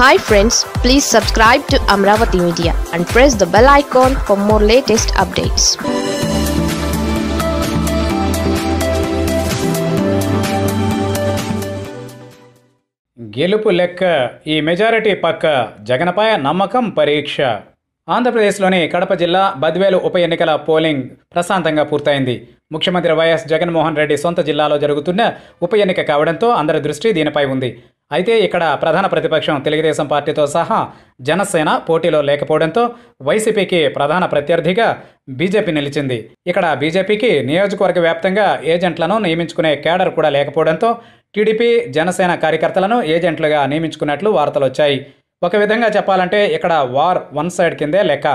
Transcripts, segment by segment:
hi friends please subscribe to Amaravati media and press the bell icon for more latest updates గెలుపు లెక్క ఈ majority పక్క జగన్పై నమ్మకం పరీక్ష ఆంధ్రప్రదేశ్లోని కడప జిల్లా బద్వేలు ఉప ఎన్నికల పోలింగ్ ప్రశాంతంగా పూర్తయింది ముఖ్యమంత్రి వైఎస్ జగన్మోహన్ రెడ్డి సొంత జిల్లాలో జరుగుతున్న ఉప ఎన్నిక కావడంతో అందరి దృష్టి దీనిపై ఉంది అయితే ఇక్కడ ప్రధాన ప్రతిపక్షం తెలుగుదేశం పార్టీతో సహా జనసేన పోటీలో లేకపోవడంతో వైసీపీకి ప్రధాన ప్రత్యర్థిగా బీజేపీ నిలిచింది ఇక్కడ బీజేపీకి నియోజకవర్గ వ్యాప్తంగా ఏజెంట్లను నియమించుకునే కేడర్ కూడా లేకపోవడంతో టీడీపీ జనసేన కార్యకర్తలను ఏజెంట్లుగా నియమించుకున్నట్లు వార్తలు వచ్చాయి ఒక విధంగా చెప్పాలంటే ఇక్కడ వార్ వన్ సైడ్ కిందే లెక్క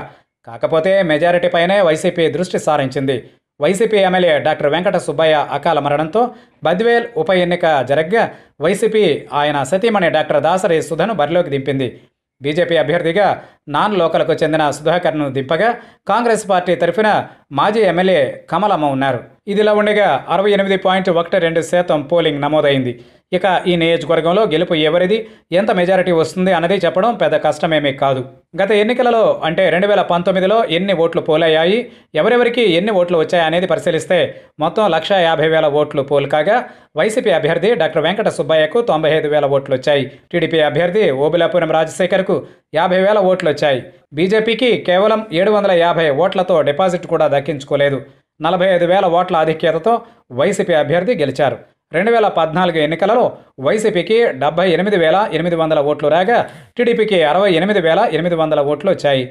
కాకపోతే మెజారిటీ పైనే వైసీపీ దృష్టి సారించింది YCP MLA doctor Venkata Subbaiah అకాల మరణంతో బద్వేల్ ఉప ఎన్నిక జరగ్గా వైసీపీ ఆయన సతీమణి డాక్టర్ దాసరి సుధను బరిలోకి దింపింది బీజేపీ అభ్యర్థిగా నాన్ లోకలకు చెందిన సుధాకర్ను దింపగా కాంగ్రెస్ పార్టీ తరఫున మాజీ ఎమ్మెల్యే కమలమ్మ ఉన్నారు ఇదిలా ఉండగా అరవై ఎనిమిది పాయింట్ ఒకటి రెండు శాతం పోలింగ్ నమోదైంది ఇక ఈ నియోజకవర్గంలో గెలుపు ఎవరిది ఎంత మెజారిటీ వస్తుంది అన్నది చెప్పడం పెద్ద కష్టమేమీ కాదు గత ఎన్నికలలో అంటే రెండు వేల పంతొమ్మిదిలో ఎన్ని ఓట్లు పోలయ్యాయి ఎవరెవరికి ఎన్ని ఓట్లు వచ్చాయి అనేది పరిశీలిస్తే మొత్తం లక్షా యాభై వేల ఓట్లు పోల్ కాగా వైసీపీ అభ్యర్థి డాక్టర్ వెంకట సుబ్బయ్యకు తొంభై ఐదు వేల ఓట్లు వచ్చాయి టీడీపీ అభ్యర్థి ఓబిలాపురం రాజశేఖర్కు యాభై వేల ఓట్లు వచ్చాయి బీజేపీకి కేవలం ఏడు వందల యాభై ఓట్లతో డిపాజిట్ కూడా దక్కించుకోలేదు నలభై ఐదు వేల ఓట్ల ఆధిక్యతతో వైసీపీ అభ్యర్థి గెలిచారు రెండు వేల పద్నాలుగు ఎన్నికలలో వైసీపీకి డెబ్బై ఎనిమిది వేల ఎనిమిది వందల ఓట్లు రాగా టీడీపీకి అరవై ఎనిమిది వేల ఎనిమిది వందల ఓట్లు వచ్చాయి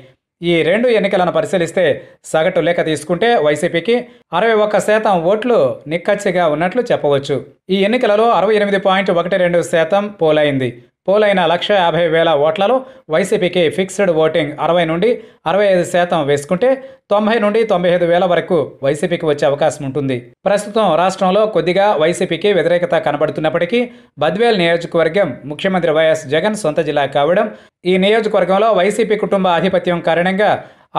ఈ రెండు ఎన్నికలను పరిశీలిస్తే సగటు లేఖ తీసుకుంటే వైసీపీకి అరవై ఒక్క శాతం ఓట్లు నిక్కచ్చిగా ఉన్నట్లు చెప్పవచ్చు ఈ ఎన్నికలలో అరవై ఎనిమిది పాయింట్ ఒకటి రెండు శాతం పోలైంది పోలైన లక్ష యాభై వేల ఓట్లలో వైసీపీకి ఫిక్స్డ్ ఓటింగ్ అరవై నుండి అరవై ఐదు శాతం వేసుకుంటే తొంభై నుండి తొంభై ఐదు వేల వరకు వైసీపీకి వచ్చే అవకాశం ఉంటుంది ప్రస్తుతం రాష్ట్రంలో కొద్దిగా వైసీపీకి వ్యతిరేకత కనబడుతున్నప్పటికీ బద్వేల్ నియోజకవర్గం ముఖ్యమంత్రి వైఎస్ జగన్ సొంత జిల్లా కావడం ఈ నియోజకవర్గంలో వైసీపీ కుటుంబ ఆధిపత్యం కారణంగా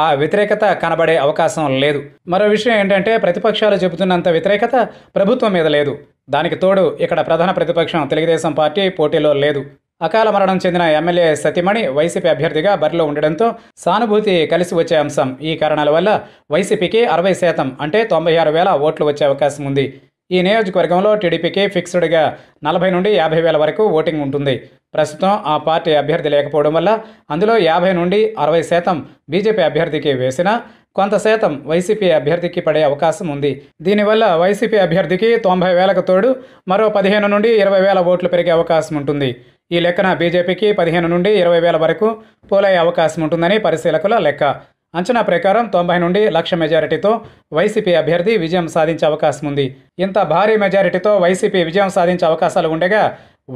ఆ వ్యతిరేకత కనబడే అవకాశం లేదు మరో విషయం ఏంటంటే ప్రతిపక్షాలు చెబుతున్నంత వ్యతిరేకత ప్రభుత్వం మీద లేదు దానికి తోడు ఇక్కడ ప్రధాన ప్రతిపక్షం తెలుగుదేశం పార్టీ పోటీలో లేదు అకాల మరణం చెందిన ఎమ్మెల్యే సతీమణి వైసీపీ అభ్యర్థిగా బరిలో ఉండడంతో సానుభూతి కలిసి వచ్చే అంశం ఈ కారణాల వల్ల వైసీపీకి అరవై శాతం అంటే తొంభై ఆరు వేల ఓట్లు వచ్చే అవకాశం ఉంది ఈ నియోజకవర్గంలో టీడీపీకి ఫిక్స్డ్గా నలభై నుండి యాభై వేల వరకు ఓటింగ్ ఉంటుంది ప్రస్తుతం ఆ పార్టీ అభ్యర్థి లేకపోవడం వల్ల అందులో యాభై నుండి అరవై శాతం బీజేపీ అభ్యర్థికి వేసినా కొంత శాతం వైసీపీ అభ్యర్థికి పడే అవకాశం ఉంది దీనివల్ల వైసీపీ అభ్యర్థికి తొంభై వేలకు తోడు మరో పదిహేను నుండి ఇరవై వేల ఓట్లు పెరిగే అవకాశం ఉంటుంది ఈ లెక్కన బీజేపీకి పదిహేను నుండి ఇరవై వేల వరకు పోలయ్యే అవకాశం ఉంటుందని పరిశీలకుల లెక్క అంచనా ప్రకారం తొంభై నుండి లక్ష మెజారిటీతో వైసీపీ అభ్యర్థి విజయం సాధించే అవకాశం ఉంది ఇంత భారీ మెజారిటీతో వైసీపీ విజయం సాధించే అవకాశాలు ఉండగా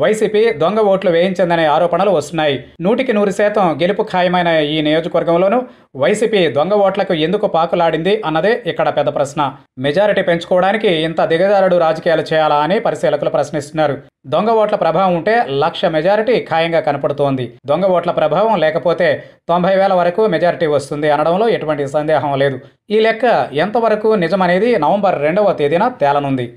వైసీపీ దొంగ ఓట్లు వేయించిందనే ఆరోపణలు వస్తున్నాయి నూటికి నూరు శాతం గెలుపు ఖాయమైన ఈ నియోజకవర్గంలోనూ వైసీపీ దొంగ ఓట్లకు ఎందుకు పాకులాడింది అన్నదే ఇక్కడ పెద్ద ప్రశ్న మెజారిటీ పెంచుకోవడానికి ఇంత దిగజారుడు రాజకీయాలు చేయాలా అని పరిశీలకులు ప్రశ్నిస్తున్నారు దొంగ ఓట్ల ప్రభావం ఉంటే లక్ష మెజారిటీ ఖాయంగా కనపడుతోంది దొంగ ఓట్ల ప్రభావం లేకపోతే తొంభై వేల వరకు మెజారిటీ వస్తుంది అనడంలో ఎటువంటి సందేహం లేదు ఈ లెక్క ఎంతవరకు నిజమనేది నవంబర్ రెండవ తేదీన తేలనుంది